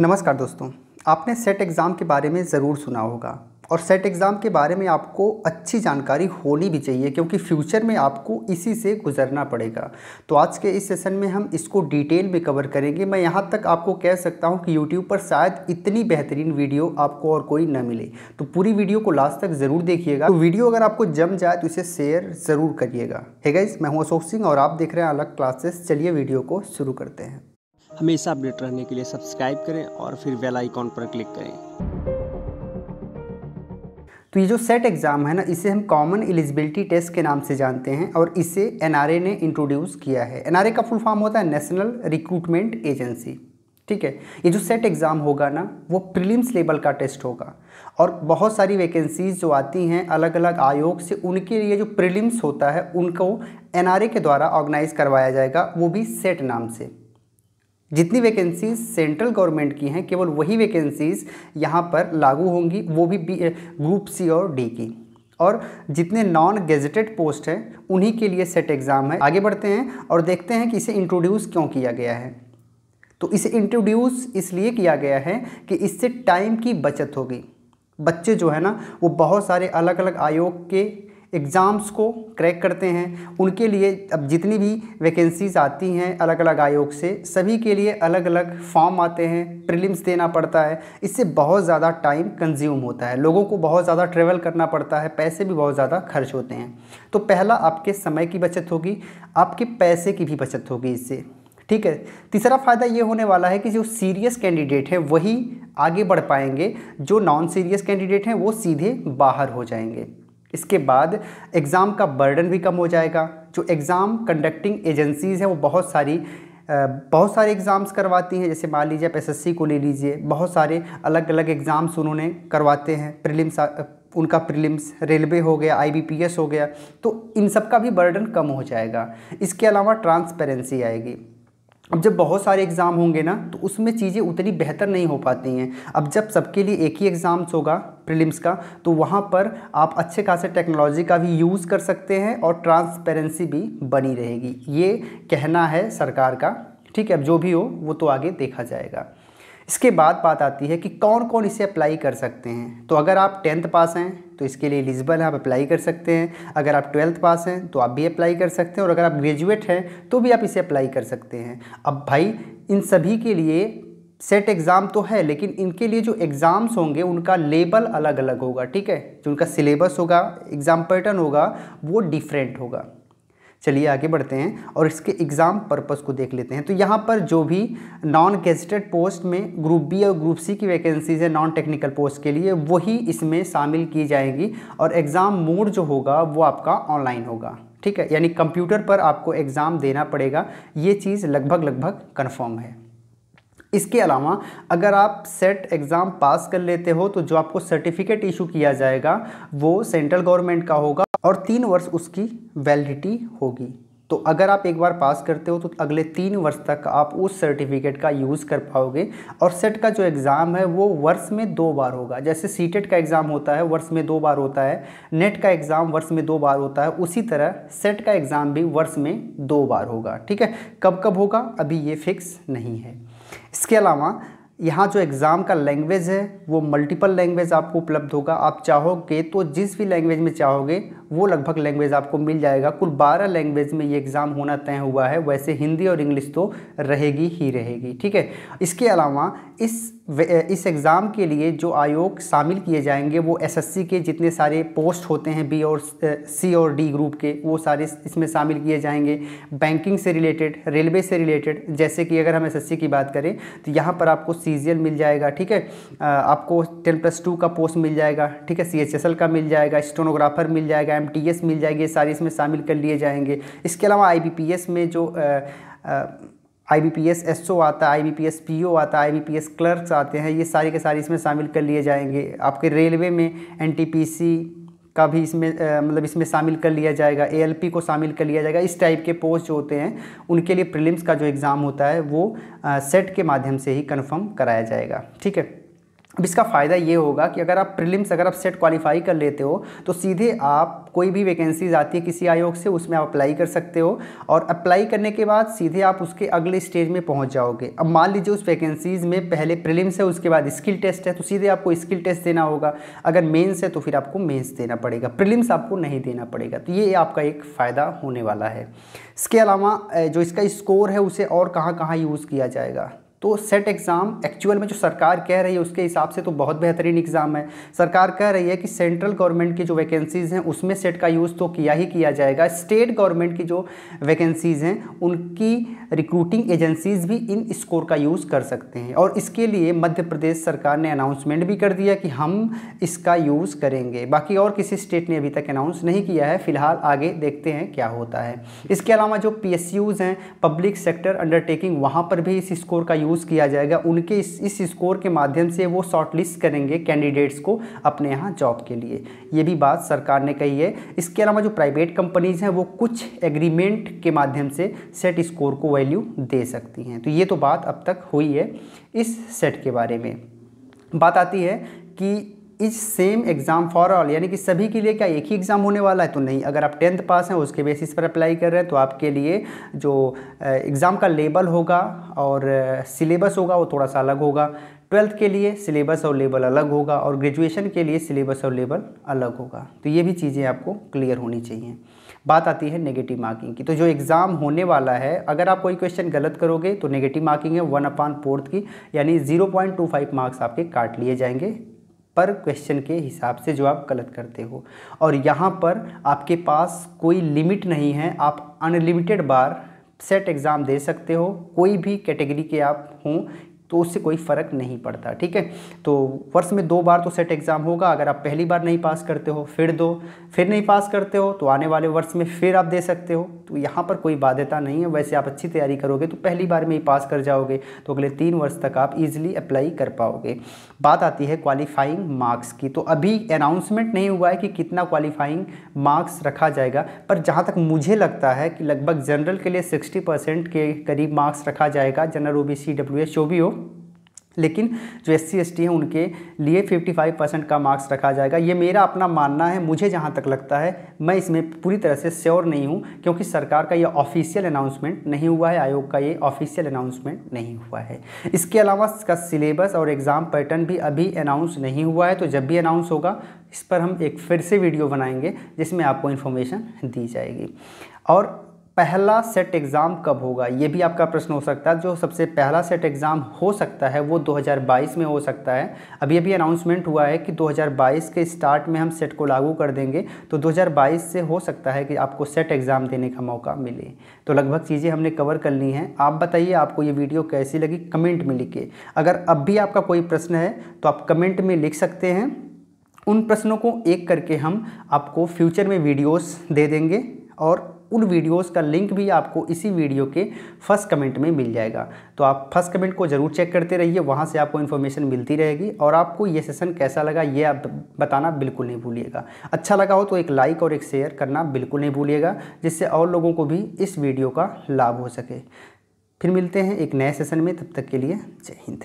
नमस्कार दोस्तों आपने सेट एग्ज़ाम के बारे में ज़रूर सुना होगा और सेट एग्ज़ाम के बारे में आपको अच्छी जानकारी होनी भी चाहिए क्योंकि फ्यूचर में आपको इसी से गुजरना पड़ेगा तो आज के इस सेशन में हम इसको डिटेल में कवर करेंगे मैं यहाँ तक आपको कह सकता हूँ कि यूट्यूब पर शायद इतनी बेहतरीन वीडियो आपको और कोई न मिले तो पूरी वीडियो को लास्ट तक ज़रूर देखिएगा तो वीडियो अगर आपको जम जाए तो इसे शेयर ज़रूर करिएगा है गाइज मैं हूँ अशोक सिंह और आप देख रहे हैं अलग क्लासेस चलिए वीडियो को शुरू करते हैं हमेशा अपडेट रहने के लिए सब्सक्राइब करें और फिर बेल आइकॉन पर क्लिक करें तो ये जो सेट एग्ज़ाम है ना इसे हम कॉमन एलिजिबिलिटी टेस्ट के नाम से जानते हैं और इसे एन ने इंट्रोड्यूस किया है एन का फुल फॉर्म होता है नेशनल रिक्रूटमेंट एजेंसी ठीक है ये जो सेट एग्ज़ाम होगा ना वो प्रीलिम्स लेवल का टेस्ट होगा और बहुत सारी वैकेंसीज़ जो आती हैं अलग अलग आयोग से उनके लिए जो प्रीलिम्स होता है उनको एनआरए के द्वारा ऑर्गेनाइज करवाया जाएगा वो भी सेट नाम से जितनी वैकेंसीज सेंट्रल गवर्नमेंट की हैं केवल वही वैकेंसीज यहाँ पर लागू होंगी वो भी ग्रुप सी eh, और डी की और जितने नॉन गेजेटेड पोस्ट हैं उन्हीं के लिए सेट एग्ज़ाम है आगे बढ़ते हैं और देखते हैं कि इसे इंट्रोड्यूस क्यों किया गया है तो इसे इंट्रोड्यूस इसलिए किया गया है कि इससे टाइम की बचत होगी बच्चे जो है ना वो बहुत सारे अलग अलग आयोग के एग्ज़ाम्स को क्रैक करते हैं उनके लिए अब जितनी भी वैकेंसीज़ आती हैं अलग अलग आयोग से सभी के लिए अलग अलग फॉर्म आते हैं प्रिलिम्स देना पड़ता है इससे बहुत ज़्यादा टाइम कंज्यूम होता है लोगों को बहुत ज़्यादा ट्रेवल करना पड़ता है पैसे भी बहुत ज़्यादा खर्च होते हैं तो पहला आपके समय की बचत होगी आपके पैसे की भी बचत होगी इससे ठीक है तीसरा फ़ायदा ये होने वाला है कि जो सीरियस कैंडिडेट हैं वही आगे बढ़ पाएंगे जो नॉन सीरियस कैंडिडेट हैं वो सीधे बाहर हो जाएंगे इसके बाद एग्ज़ाम का बर्डन भी कम हो जाएगा जो एग्ज़ाम कंडक्टिंग एजेंसीज़ हैं वो बहुत सारी बहुत सारे एग्ज़ाम्स करवाती हैं जैसे मान लीजिए आप एस को ले लीजिए बहुत सारे अलग अलग एग्ज़ाम्स उन्होंने करवाते हैं प्रिलिम्स उनका प्रिलिम्स रेलवे हो गया आईबीपीएस हो गया तो इन सब का भी बर्डन कम हो जाएगा इसके अलावा ट्रांसपेरेंसी आएगी अब जब बहुत सारे एग्ज़ाम होंगे ना तो उसमें चीज़ें उतनी बेहतर नहीं हो पाती हैं अब जब सबके लिए एक ही एग्ज़ाम्स होगा प्रीलिम्स का तो वहाँ पर आप अच्छे खासे टेक्नोलॉजी का भी यूज़ कर सकते हैं और ट्रांसपेरेंसी भी बनी रहेगी ये कहना है सरकार का ठीक है अब जो भी हो वो तो आगे देखा जाएगा इसके बाद बात आती है कि कौन कौन इसे अप्लाई कर सकते हैं तो अगर आप टेंथ पास हैं तो इसके लिए एलिजिबल हैं आप अप्लाई कर सकते हैं अगर आप ट्वेल्थ पास हैं तो आप भी अप्लाई कर सकते हैं और अगर आप ग्रेजुएट हैं तो भी आप इसे अप्लाई कर सकते हैं अब भाई इन सभी के लिए सेट एग्ज़ाम तो है लेकिन इनके लिए जो एग्ज़ाम्स होंगे उनका लेबल अलग अलग होगा ठीक है जो उनका सिलेबस होगा एग्ज़ाम पैटर्न होगा वो डिफरेंट होगा चलिए आगे बढ़ते हैं और इसके एग्ज़ाम पर्पस को देख लेते हैं तो यहाँ पर जो भी नॉन गेस्टेड पोस्ट में ग्रुप बी और ग्रुप सी की वैकेंसीज है नॉन टेक्निकल पोस्ट के लिए वही इसमें शामिल की जाएगी और एग्ज़ाम मोड जो होगा वो आपका ऑनलाइन होगा ठीक है यानी कंप्यूटर पर आपको एग्ज़ाम देना पड़ेगा ये चीज़ लगभग लगभग कन्फर्म है इसके अलावा अगर आप सेट एग्ज़ाम पास कर लेते हो तो जो आपको सर्टिफिकेट इशू किया जाएगा वो सेंट्रल गवर्नमेंट का होगा और तीन वर्ष उसकी वैलिडिटी होगी तो अगर आप एक बार पास करते हो तो अगले तीन वर्ष तक आप उस सर्टिफिकेट का यूज़ कर पाओगे और सेट का जो एग्ज़ाम है वो वर्ष में दो बार होगा जैसे सीटेट e का एग्ज़ाम होता है वर्ष में दो बार होता है नेट का एग्ज़ाम वर्ष में दो बार होता है उसी तरह सेट का एग्ज़ाम भी वर्ष में दो बार होगा ठीक है कब कब होगा अभी ये फिक्स नहीं है इसके अलावा यहाँ जो एग्ज़ाम का लैंग्वेज है वो मल्टीपल लैंग्वेज आपको उपलब्ध होगा आप चाहोगे तो जिस भी लैंग्वेज में चाहोगे वो लगभग लैंग्वेज आपको मिल जाएगा कुल बारह लैंग्वेज में ये एग्ज़ाम होना तय हुआ है वैसे हिंदी और इंग्लिश तो रहेगी ही रहेगी ठीक है इसके अलावा इस इस एग्ज़ाम के लिए जो आयोग शामिल किए जाएंगे वो एसएससी के जितने सारे पोस्ट होते हैं बी और सी और डी ग्रुप के वो सारे इसमें शामिल किए जाएंगे बैंकिंग से रिलेटेड रेलवे से रिलेटेड जैसे कि अगर हम एसएससी की बात करें तो यहाँ पर आपको सी मिल जाएगा ठीक है आपको टेन प्लस टू का पोस्ट मिल जाएगा ठीक है सी का मिल जाएगा स्टोनोग्राफर मिल जाएगा एम मिल जाएगी ये सारे इसमें शामिल कर लिए जाएंगे इसके अलावा आई में जो आ, आ, I B P S S O आता है I B P S P O आता है I B P S clerks आते हैं ये सारे के सारे इसमें शामिल कर लिए जाएंगे आपके रेलवे में एन टी पी सी का भी इसमें मतलब इसमें शामिल कर लिया जाएगा ए एल पी को शामिल कर लिया जाएगा इस टाइप के पोस्ट जो होते हैं उनके लिए प्रिलिम्स का जो एग्ज़ाम होता है वो सेट के माध्यम से ही कन्फर्म कराया जाएगा ठीक है अब इसका फ़ायदा ये होगा कि अगर आप प्रीलिम्स अगर आप सेट क्वालिफाई कर लेते हो तो सीधे आप कोई भी वैकेंसीज आती है किसी आयोग से उसमें आप अप्लाई कर सकते हो और अप्लाई करने के बाद सीधे आप उसके अगले स्टेज में पहुंच जाओगे अब मान लीजिए उस वैकेंसीज़ में पहले प्रीलिम्स है उसके बाद स्किल टेस्ट है तो सीधे आपको स्किल टेस्ट देना होगा अगर मेन्स है तो फिर आपको मेन्स देना पड़ेगा प्रिलिम्स आपको नहीं देना पड़ेगा तो ये आपका एक फ़ायदा होने वाला है इसके अलावा जो इसका स्कोर है उसे और कहाँ कहाँ यूज़ किया जाएगा तो सेट एग्ज़ाम एक्चुअल में जो सरकार कह रही है उसके हिसाब से तो बहुत बेहतरीन एग्ज़ाम है सरकार कह रही है कि सेंट्रल गवर्नमेंट की जो वैकेंसीज़ हैं उसमें सेट का यूज़ तो किया ही किया जाएगा स्टेट गवर्नमेंट की जो वैकेंसीज़ हैं उनकी रिक्रूटिंग एजेंसीज़ भी इन स्कोर का यूज़ कर सकते हैं और इसके लिए मध्य प्रदेश सरकार ने अनाउंसमेंट भी कर दिया कि हम इसका यूज़ करेंगे बाकी और किसी स्टेट ने अभी तक अनाउंस नहीं किया है फिलहाल आगे देखते हैं क्या होता है इसके अलावा जो पी हैं पब्लिक सेक्टर अंडरटेकिंग वहाँ पर भी इस स्कोर का यूज़ किया जाएगा उनके इस इस स्कोर के माध्यम से वो शॉर्ट लिस्ट करेंगे कैंडिडेट्स को अपने यहाँ जॉब के लिए ये भी बात सरकार ने कही है इसके अलावा जो प्राइवेट कंपनीज़ हैं वो कुछ एग्रीमेंट के माध्यम से सेट स्कोर को वैल्यू दे सकती हैं तो ये तो बात अब तक हुई है इस सेट के बारे में बात आती है कि is same exam for all यानी कि सभी के लिए क्या एक ही एग्ज़ाम होने वाला है तो नहीं अगर आप टेंथ पास हैं उसके बेसिस पर अप्लाई कर रहे हैं तो आपके लिए जो एग्ज़ाम का लेबल होगा और सिलेबस होगा वो थोड़ा सा अलग होगा ट्वेल्थ के लिए सिलेबस और लेबल अलग होगा और ग्रेजुएशन के लिए सिलेबस और लेबल अलग होगा तो ये भी चीज़ें आपको क्लियर होनी चाहिए बात आती है नेगेटिव मार्किंग की तो जो एग्ज़ाम होने वाला है अगर आप कोई क्वेश्चन गलत करोगे तो नेगेटिव मार्किंग है वन अपान फोर्थ की यानी zero point two five marks आपके काट लिए जाएंगे पर क्वेश्चन के हिसाब से जो आप गलत करते हो और यहाँ पर आपके पास कोई लिमिट नहीं है आप अनलिमिटेड बार सेट एग्ज़ाम दे सकते हो कोई भी कैटेगरी के आप हों तो उससे कोई फ़र्क नहीं पड़ता ठीक है तो वर्ष में दो बार तो सेट एग्ज़ाम होगा अगर आप पहली बार नहीं पास करते हो फिर दो फिर नहीं पास करते हो तो आने वाले वर्ष में फिर आप दे सकते हो तो यहाँ पर कोई बाध्यता नहीं है वैसे आप अच्छी तैयारी करोगे तो पहली बार में ही पास कर जाओगे तो अगले तीन वर्ष तक आप ईजिली अप्लाई कर पाओगे बात आती है क्वालिफाइंग मार्क्स की तो अभी अनाउंसमेंट नहीं हुआ है कि कितना क्वालिफाइंग मार्क्स रखा जाएगा पर जहाँ तक मुझे लगता है कि लगभग जनरल के लिए सिक्सटी के करीब मार्क्स रखा जाएगा general O B C W H जो भी हो लेकिन जो एस सी एस टी हैं उनके लिए 55 परसेंट का मार्क्स रखा जाएगा ये मेरा अपना मानना है मुझे जहाँ तक लगता है मैं इसमें पूरी तरह से श्योर नहीं हूँ क्योंकि सरकार का ये ऑफिशियल अनाउंसमेंट नहीं हुआ है आयोग का ये ऑफिशियल अनाउंसमेंट नहीं हुआ है इसके अलावा इसका सिलेबस और एग्ज़ाम पैटर्न भी अभी अनाउंस नहीं हुआ है तो जब भी अनाउंस होगा इस पर हम एक फिर से वीडियो बनाएंगे जिसमें आपको इन्फॉर्मेशन दी जाएगी और पहला सेट एग्ज़ाम कब होगा ये भी आपका प्रश्न हो सकता है जो सबसे पहला सेट एग्ज़ाम हो सकता है वो 2022 में हो सकता है अभी अभी अनाउंसमेंट हुआ है कि 2022 के स्टार्ट में हम सेट को लागू कर देंगे तो 2022 से हो सकता है कि आपको सेट एग्ज़ाम देने का मौका मिले तो लगभग चीज़ें हमने कवर कर ली हैं आप बताइए आपको ये वीडियो कैसी लगी कमेंट में लिखिए अगर अब भी आपका कोई प्रश्न है तो आप कमेंट में लिख सकते हैं उन प्रश्नों को एक करके हम आपको फ्यूचर में वीडियोज़ दे देंगे और उन वीडियोस का लिंक भी आपको इसी वीडियो के फर्स्ट कमेंट में मिल जाएगा तो आप फर्स्ट कमेंट को ज़रूर चेक करते रहिए वहाँ से आपको इन्फॉर्मेशन मिलती रहेगी और आपको ये सेशन कैसा लगा ये आप बताना बिल्कुल नहीं भूलिएगा अच्छा लगा हो तो एक लाइक और एक शेयर करना बिल्कुल नहीं भूलिएगा जिससे और लोगों को भी इस वीडियो का लाभ हो सके फिर मिलते हैं एक नए सेशन में तब तक के लिए जय हिंद